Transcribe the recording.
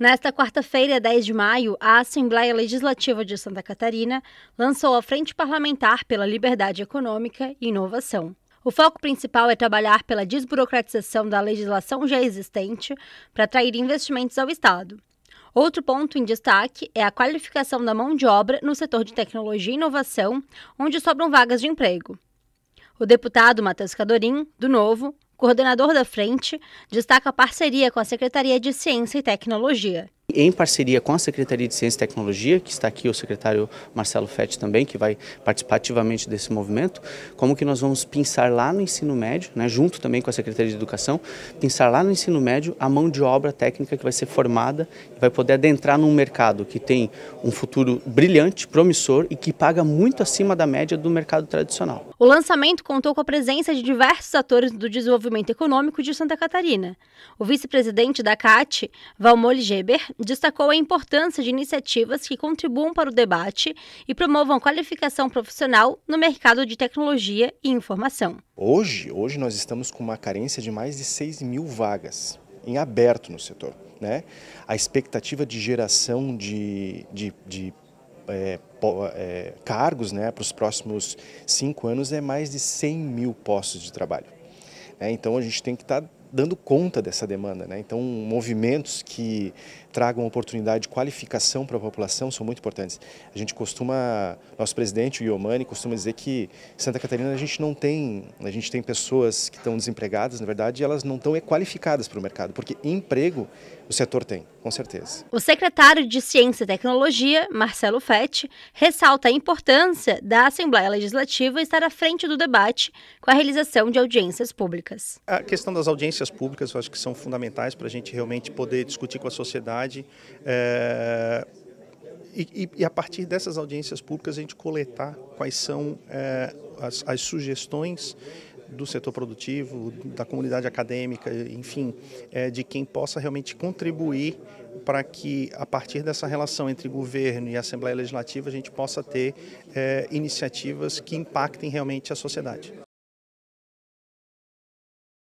Nesta quarta-feira, 10 de maio, a Assembleia Legislativa de Santa Catarina lançou a Frente Parlamentar pela Liberdade Econômica e Inovação. O foco principal é trabalhar pela desburocratização da legislação já existente para atrair investimentos ao Estado. Outro ponto em destaque é a qualificação da mão de obra no setor de tecnologia e inovação, onde sobram vagas de emprego. O deputado Matheus Cadorim, do Novo, coordenador da frente, destaca a parceria com a Secretaria de Ciência e Tecnologia. Em parceria com a Secretaria de Ciência e Tecnologia, que está aqui o secretário Marcelo Fett também, que vai participar ativamente desse movimento, como que nós vamos pensar lá no ensino médio, né, junto também com a Secretaria de Educação, pensar lá no ensino médio a mão de obra técnica que vai ser formada e vai poder adentrar num mercado que tem um futuro brilhante, promissor e que paga muito acima da média do mercado tradicional. O lançamento contou com a presença de diversos atores do desenvolvimento econômico de Santa Catarina. O vice-presidente da CAT, Valmoli Geber, destacou a importância de iniciativas que contribuam para o debate e promovam qualificação profissional no mercado de tecnologia e informação. Hoje, hoje nós estamos com uma carência de mais de 6 mil vagas em aberto no setor. Né? A expectativa de geração de, de, de é, é, cargos né, para os próximos cinco anos é mais de 100 mil postos de trabalho. É, então a gente tem que estar tá dando conta dessa demanda. Né? Então, movimentos que tragam oportunidade de qualificação para a população são muito importantes. A gente costuma, nosso presidente, o Iomani, costuma dizer que em Santa Catarina a gente não tem, a gente tem pessoas que estão desempregadas, na verdade, e elas não estão qualificadas para o mercado, porque emprego o setor tem, com certeza. O secretário de Ciência e Tecnologia, Marcelo Fett, ressalta a importância da Assembleia Legislativa estar à frente do debate com a realização de audiências públicas. A questão das audiências públicas eu acho que são fundamentais para a gente realmente poder discutir com a sociedade. É, e, e, a partir dessas audiências públicas a gente coletar quais são é, as, as sugestões do setor produtivo, da comunidade acadêmica, enfim, é, de quem possa realmente contribuir para que, a partir dessa relação entre governo e Assembleia Legislativa, a gente possa ter é, iniciativas que impactem realmente a sociedade.